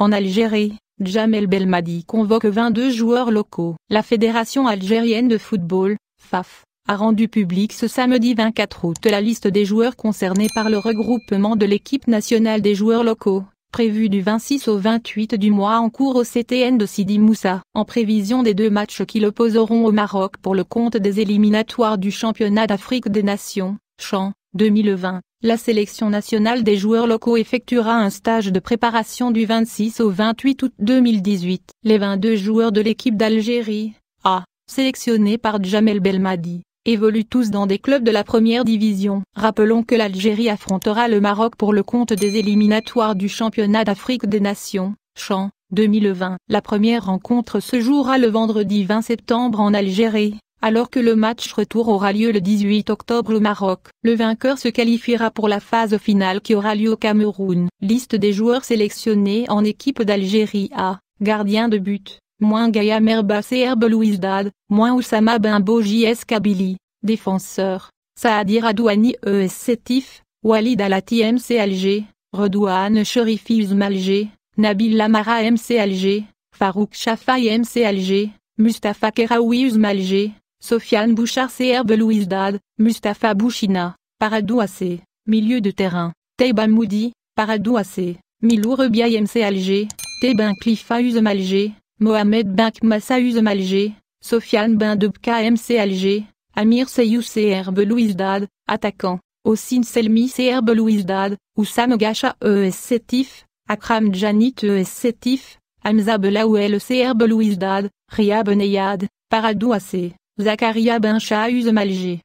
En Algérie, Jamel Belmadi convoque 22 joueurs locaux. La Fédération algérienne de football, FAF, a rendu public ce samedi 24 août la liste des joueurs concernés par le regroupement de l'équipe nationale des joueurs locaux, prévu du 26 au 28 du mois en cours au CTN de Sidi Moussa, en prévision des deux matchs qui l'opposeront au Maroc pour le compte des éliminatoires du championnat d'Afrique des Nations, champ 2020. La sélection nationale des joueurs locaux effectuera un stage de préparation du 26 au 28 août 2018. Les 22 joueurs de l'équipe d'Algérie, A, sélectionnés par Djamel Belmadi, évoluent tous dans des clubs de la première division. Rappelons que l'Algérie affrontera le Maroc pour le compte des éliminatoires du championnat d'Afrique des Nations, CHAN, 2020. La première rencontre se jouera le vendredi 20 septembre en Algérie alors que le match retour aura lieu le 18 octobre au Maroc. Le vainqueur se qualifiera pour la phase finale qui aura lieu au Cameroun. Liste des joueurs sélectionnés en équipe d'Algérie A. Gardien de but. Moins Gaïa Merba Herbe Dad, moins Oussama Bimbo JS Kabili. Défenseur. Saadir Adouani ES Sétif, Walid Alati MC Alger, Redouane Cherifi Uzmalger, Nabil Lamara MC Alger, Farouk Shafai MC Alger, Mustafa Keraoui Uzmalger, Sofiane Bouchard CR Louise Dad, Mustapha Bouchina, Paradou AC, milieu de terrain, Teba Moudi, Paradou AC, Milou Rebiaï MC Alger, Tebin Klifa Uzem Mohamed Ben Massa Uzem Alger, Sofiane Bindubka MC Alger, Amir Seyou Herbe Louise Dad, attaquant, Ossine Selmi Herbe Louise Dad, Oussam Gacha ES Setif, Akram Janit ES Setif, Hamza Belaouel CR Louise Dad, Ria Beneyad, Paradou AC. Zakaria ben Shahuz Malgé